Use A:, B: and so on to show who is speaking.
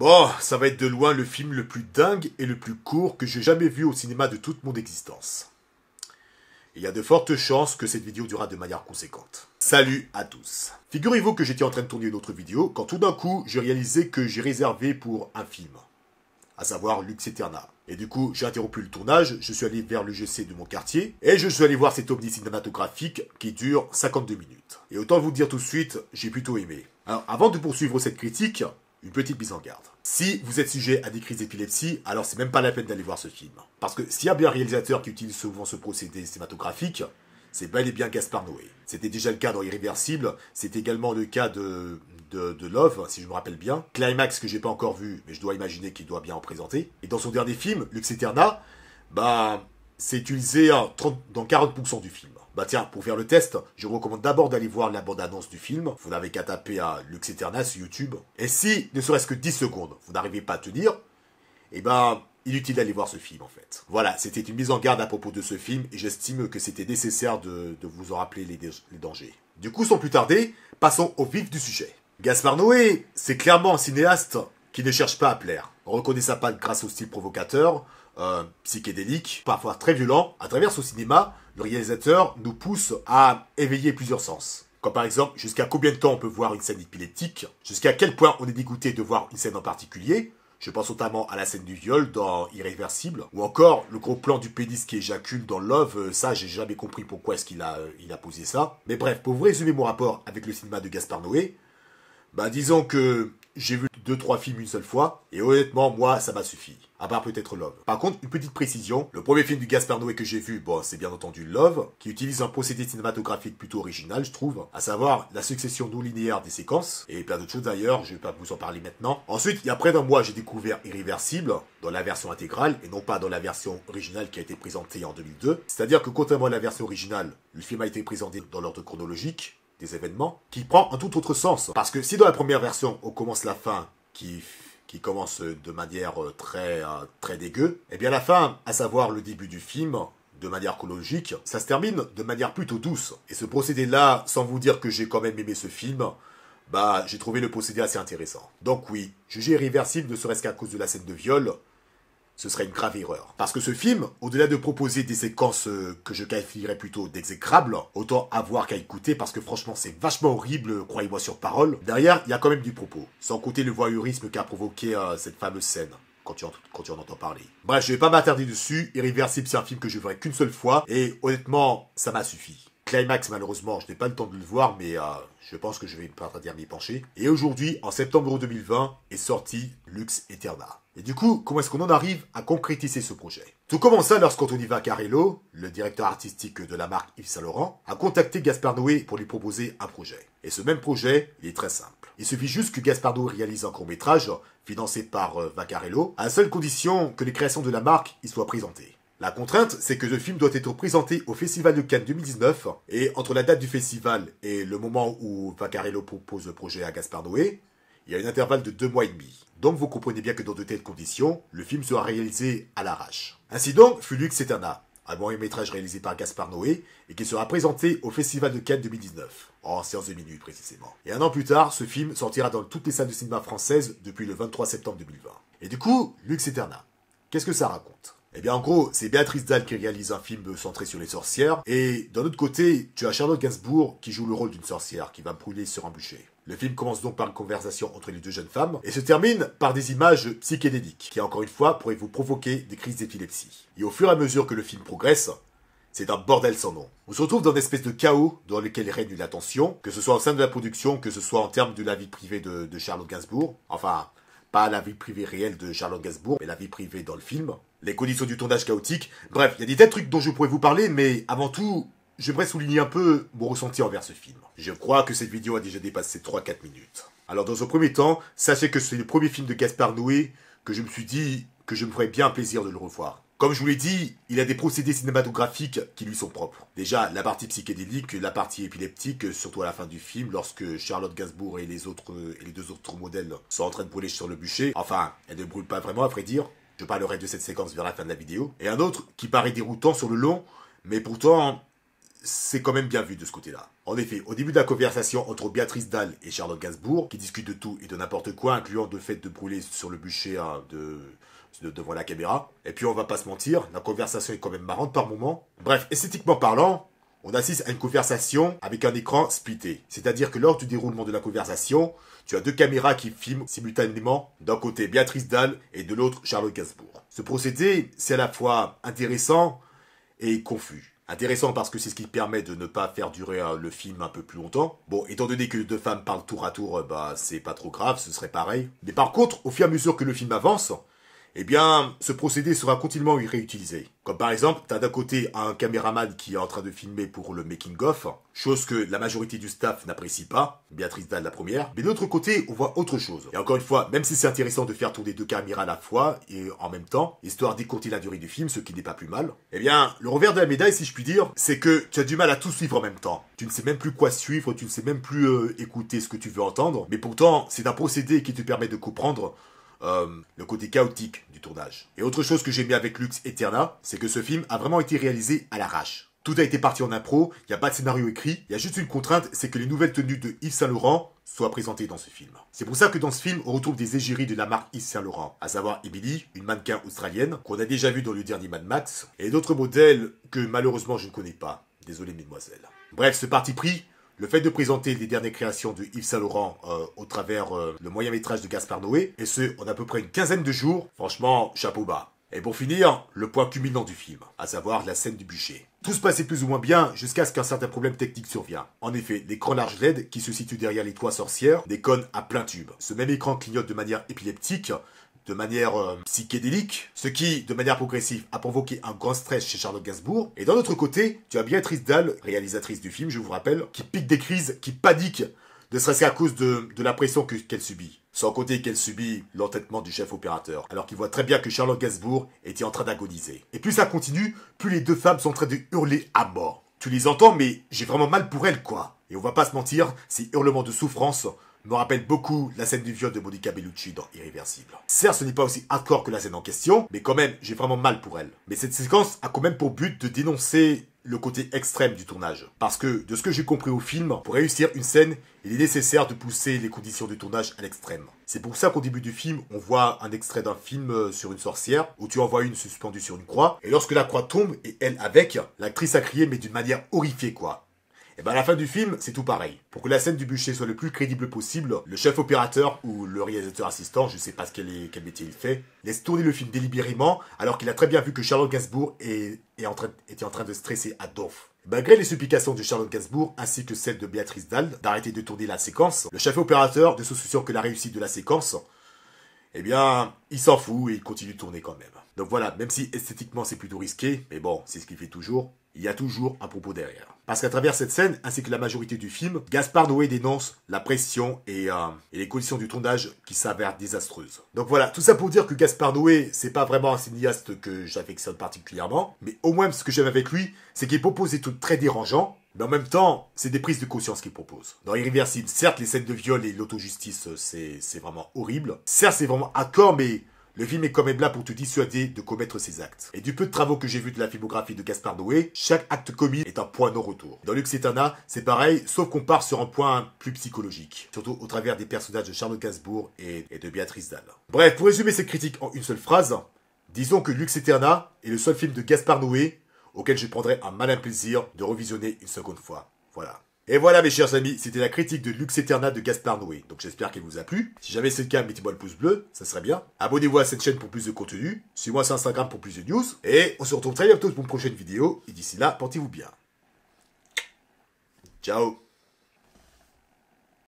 A: Bon, ça va être de loin le film le plus dingue et le plus court que j'ai jamais vu au cinéma de toute mon existence. Il y a de fortes chances que cette vidéo durera de manière conséquente. Salut à tous Figurez-vous que j'étais en train de tourner une autre vidéo quand tout d'un coup j'ai réalisé que j'ai réservé pour un film, à savoir Lux Eterna. Et du coup, j'ai interrompu le tournage, je suis allé vers le GC de mon quartier, et je suis allé voir cet omni cinématographique qui dure 52 minutes. Et autant vous dire tout de suite, j'ai plutôt aimé. Alors, avant de poursuivre cette critique, une petite mise en garde. Si vous êtes sujet à des crises d'épilepsie, alors c'est même pas la peine d'aller voir ce film. Parce que s'il y a bien un réalisateur qui utilise souvent ce procédé cinématographique, c'est bel et bien Gaspard Noé. C'était déjà le cas dans Irréversible, c'est également le cas de, de, Love, si je me rappelle bien. Climax, que j'ai pas encore vu, mais je dois imaginer qu'il doit bien en présenter. Et dans son dernier film, Lux Eterna, bah, c'est utilisé dans 40% du film. Bah tiens, pour faire le test, je recommande d'abord d'aller voir la bande-annonce du film. Vous n'avez qu'à taper à Lux Eterna sur YouTube. Et si, ne serait-ce que 10 secondes, vous n'arrivez pas à tenir, eh ben, inutile d'aller voir ce film en fait. Voilà, c'était une mise en garde à propos de ce film et j'estime que c'était nécessaire de, vous en rappeler les, dangers. Du coup, sans plus tarder, passons au vif du sujet. Gaspard Noé, c'est clairement un cinéaste qui ne cherche pas à plaire. On reconnaît sa grâce au style provocateur, euh, psychédélique parfois très violent, à travers ce cinéma, le réalisateur nous pousse à éveiller plusieurs sens. Comme par exemple, jusqu'à combien de temps on peut voir une scène épileptique, jusqu'à quel point on est dégoûté de voir une scène en particulier, je pense notamment à la scène du viol dans Irréversible, ou encore le gros plan du pénis qui éjacule dans Love, euh, ça j'ai jamais compris pourquoi est-ce qu'il a, euh, il a posé ça. Mais bref, pour vous résumer mon rapport avec le cinéma de Gaspard Noé, bah disons que j'ai vu deux, trois films une seule fois, et honnêtement, moi, ça m'a suffi. À part peut-être Love. Par contre, une petite précision, le premier film du Gaspar Noé que j'ai vu, bon, c'est bien entendu Love, qui utilise un procédé cinématographique plutôt original, je trouve, à savoir la succession non linéaire des séquences, et plein d'autres choses d'ailleurs, je vais pas vous en parler maintenant. Ensuite, il y a près d'un mois, j'ai découvert Irréversible, dans la version intégrale, et non pas dans la version originale qui a été présentée en 2002. C'est-à-dire que contrairement à la version originale, le film a été présenté dans l'ordre chronologique, des événements, qui prend un tout autre sens. Parce que si dans la première version, on commence la fin qui, commence de manière euh, très, euh, très dégueu, et eh bien la fin, à savoir le début du film, de manière chronologique, ça se termine de manière plutôt douce. Et ce procédé-là, sans vous dire que j'ai quand même aimé ce film, bah j'ai trouvé le procédé assez intéressant. Donc oui, jugé irréversible ne serait-ce qu'à cause de la scène de viol, ce serait une grave erreur. Parce que ce film, au-delà de proposer des séquences euh, que je qualifierais plutôt d'exécrables, autant avoir qu'à écouter parce que franchement c'est vachement horrible, croyez-moi sur parole, derrière il y a quand même du propos. Sans compter le voyeurisme qu'a provoqué euh, cette fameuse scène. Quand tu, en, quand tu, en, entends parler. Bref, je vais pas m'attarder dessus. Irréversible, c'est un film que je verrai qu'une seule fois. Et honnêtement, ça m'a suffi. Climax, malheureusement, je n'ai pas le temps de le voir, mais euh, je pense que je vais dire m'y pencher. Et aujourd'hui, en septembre 2020, est sorti Lux Eterna. Et du coup, comment est-ce qu'on en arrive à concrétiser ce projet Tout commença lorsqu'Anthony Vaccarello, le directeur artistique de la marque Yves Saint Laurent, a contacté Gaspard Noé pour lui proposer un projet. Et ce même projet, il est très simple. Il suffit juste que Gaspard Noé réalise un court-métrage, financé par euh, Vaccarello, à seule condition que les créations de la marque y soient présentées. La contrainte, c'est que le film doit être présenté au Festival de Cannes 2019, et entre la date du festival et le moment où Vaccarello propose le projet à Gaspard Noé, il y a un intervalle de deux mois et demi. Donc vous comprenez bien que dans de telles conditions, le film sera réalisé à l'arrache. Ainsi donc, fut Lux Eterna, un long métrage réalisé par Gaspard Noé et qui sera présenté au Festival de Cannes 2019, en séance de minuit précisément. Et un an plus tard, ce film sortira dans toutes les salles de cinéma françaises depuis le 23 septembre 2020. Et du coup, Lux Eterna, qu'est-ce que ça raconte eh bien, en gros, c'est Béatrice Dahl qui réalise un film centré sur les sorcières, et d'un autre côté, tu as Charlotte Gainsbourg qui joue le rôle d'une sorcière qui va brûler sur un bûcher. Le film commence donc par une conversation entre les deux jeunes femmes et se termine par des images psychédéliques qui, encore une fois, pourraient vous provoquer des crises d'épilepsie. Et au fur et à mesure que le film progresse, c'est un bordel sans nom. On se retrouve dans une espèce de chaos dans lequel règne une tension, que ce soit au sein de la production, que ce soit en termes de la vie privée de, de Charlotte Gainsbourg. Enfin, pas la vie privée réelle de Charlotte Gasbourg, mais la vie privée dans le film. Les conditions du tournage chaotique. Bref, il y a des tas de trucs dont je pourrais vous parler, mais avant tout, j'aimerais souligner un peu mon ressenti envers ce film. Je crois que cette vidéo a déjà dépassé 3-4 minutes. Alors dans un premier temps, sachez que c'est le premier film de Gaspard Noé que je me suis dit que je me ferais bien plaisir de le revoir. Comme je vous l'ai dit, il a des procédés cinématographiques qui lui sont propres. Déjà, la partie psychédélique, la partie épileptique, surtout à la fin du film, lorsque Charlotte Gainsbourg et les, autres, et les deux autres modèles sont en train de brûler sur le bûcher. Enfin, elle ne brûle pas vraiment, à vrai dire. Je parlerai de cette séquence vers la fin de la vidéo. Et un autre qui paraît déroutant sur le long, mais pourtant, c'est quand même bien vu de ce côté-là. En effet, au début de la conversation entre Béatrice Dahl et Charlotte Gainsbourg, qui discutent de tout et de n'importe quoi, incluant le fait de brûler sur le bûcher hein, de devant la caméra. Et puis on va pas se mentir, la conversation est quand même marrante par moment. Bref, esthétiquement parlant, on assiste à une conversation avec un écran splitté. C'est-à-dire que lors du déroulement de la conversation, tu as deux caméras qui filment simultanément, d'un côté Béatrice Dalle et de l'autre Charlotte Gainsbourg. Ce procédé, c'est à la fois intéressant et confus. Intéressant parce que c'est ce qui permet de ne pas faire durer euh, le film un peu plus longtemps. Bon, étant donné que deux femmes parlent tour à tour, euh, bah c'est pas trop grave, ce serait pareil. Mais par contre, au fur et à mesure que le film avance, eh bien, ce procédé sera continuellement réutilisé. Comme par exemple, t'as d'un côté un caméraman qui est en train de filmer pour le making-of, chose que la majorité du staff n'apprécie pas, Béatrice Dalle la première, mais d'autre côté, on voit autre chose. Et encore une fois, même si c'est intéressant de faire tourner deux caméras à la fois et en même temps, histoire d'écourter la durée du film, ce qui n'est pas plus mal, eh bien, le revers de la médaille, si je puis dire, c'est que tu as du mal à tout suivre en même temps. Tu ne sais même plus quoi suivre, tu ne sais même plus euh, écouter ce que tu veux entendre, mais pourtant, c'est un procédé qui te permet de comprendre euh, le côté chaotique du tournage. Et autre chose que j'ai mis avec Lux Eterna, c'est que ce film a vraiment été réalisé à l'arrache. Tout a été parti en impro, il n'y a pas de scénario écrit, il y a juste une contrainte, c'est que les nouvelles tenues de Yves Saint-Laurent soient présentées dans ce film. C'est pour ça que dans ce film, on retrouve des égéries de la marque Yves Saint-Laurent, à savoir Emily, une mannequin australienne, qu'on a déjà vu dans le dernier Mad Max, et d'autres modèles que malheureusement je ne connais pas. Désolé mesdemoiselles. Bref, ce parti pris, le fait de présenter les dernières créations de Yves Saint Laurent euh, au travers euh, le moyen métrage de Gaspard Noé, et ce en à peu près une quinzaine de jours, franchement, chapeau bas. Et pour finir, le point culminant du film, à savoir la scène du bûcher. Tout se passait plus ou moins bien jusqu'à ce qu'un certain problème technique survient. En effet, l'écran large LED qui se situe derrière les toits sorcières déconne à plein tube. Ce même écran clignote de manière épileptique, de manière euh, psychédélique, ce qui, de manière progressive, a provoqué un grand stress chez Charlotte Gainsbourg. Et d'un autre côté, tu as Béatrice Dalle, réalisatrice du film, je vous rappelle, qui pique des crises, qui panique, de stress à cause de, la pression qu'elle subit. Sans compter qu'elle subit l'entêtement du chef opérateur, alors qu'il voit très bien que Charlotte Gainsbourg était en train d'agoniser. Et plus ça continue, plus les deux femmes sont en train de hurler à mort. Tu les entends, mais j'ai vraiment mal pour elles, quoi. Et on va pas se mentir, ces hurlements de souffrance me rappelle beaucoup la scène du viol de Monica Bellucci dans Irréversible. Certes, ce n'est pas aussi hardcore que la scène en question, mais quand même, j'ai vraiment mal pour elle. Mais cette séquence a quand même pour but de dénoncer le côté extrême du tournage. Parce que, de ce que j'ai compris au film, pour réussir une scène, il est nécessaire de pousser les conditions du tournage à l'extrême. C'est pour ça qu'au début du film, on voit un extrait d'un film euh, sur une sorcière, où tu envoies une suspendue sur une croix, et lorsque la croix tombe, et elle avec, l'actrice a crié, mais d'une manière horrifiée quoi. Et eh ben, à la fin du film, c'est tout pareil. Pour que la scène du bûcher soit le plus crédible possible, le chef opérateur ou le réalisateur assistant, je sais pas quel, est, quel métier il fait, laisse tourner le film délibérément alors qu'il a très bien vu que Charlotte Gainsbourg est, est en train, était en train de stresser à Adolf. Malgré les supplications de Charlotte Gainsbourg ainsi que celles de Béatrice Dalle d'arrêter de tourner la séquence, le chef opérateur, de se soucier que la réussite de la séquence, eh bien, il s'en fout et il continue de tourner quand même. Donc voilà, même si esthétiquement c'est plutôt risqué, mais bon, c'est ce qu'il fait toujours, il y a toujours un propos derrière. Parce qu'à travers cette scène, ainsi que la majorité du film, Gaspard Noé dénonce la pression euh, et, les conditions du tournage qui s'avèrent désastreuses. Donc voilà, tout ça pour dire que Gaspard Noé, c'est pas vraiment un cinéaste que j'affectionne particulièrement, mais au moins ce que j'aime avec lui, c'est qu'il propose des trucs très dérangeants, mais en même temps, c'est des prises de conscience qu'il propose. Dans Irréversible, certes, les scènes de viol et l'autojustice, euh, c'est vraiment horrible. Certes, c'est vraiment accord, mais le film est même là pour te dissuader de commettre ses actes. Et du peu de travaux que j'ai vu de la filmographie de Gaspard Noé, chaque acte commis est un point non-retour. Dans Lux Eterna, c'est pareil, sauf qu'on part sur un point plus psychologique, surtout au travers des personnages de Charles Gainsbourg et, de Béatrice Dalle. Bref, pour résumer ces critiques en une seule phrase, disons que Lux Eterna est le seul film de Gaspard Noé auquel je prendrai un malin plaisir de revisionner une seconde fois. Voilà. Et voilà mes chers amis, c'était la critique de Lux Eterna de Gaspard Noé. Donc j'espère qu'elle vous a plu. Si jamais c'est le cas, mettez-moi le pouce bleu, ça serait bien. Abonnez-vous à cette chaîne pour plus de contenu. Suivez-moi sur Instagram pour plus de news. Et on se retrouve très bientôt pour une prochaine vidéo. Et d'ici là, portez-vous bien. Ciao